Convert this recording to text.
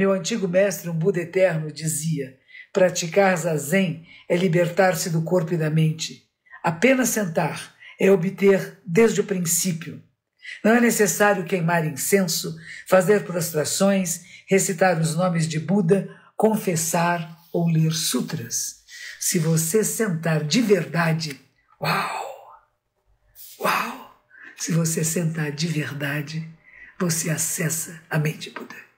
Meu antigo mestre, um Buda eterno, dizia: praticar zazen é libertar-se do corpo e da mente. Apenas sentar é obter desde o princípio. Não é necessário queimar incenso, fazer prostrações, recitar os nomes de Buda, confessar ou ler sutras. Se você sentar de verdade, uau! Uau! Se você sentar de verdade, você acessa a mente Buda.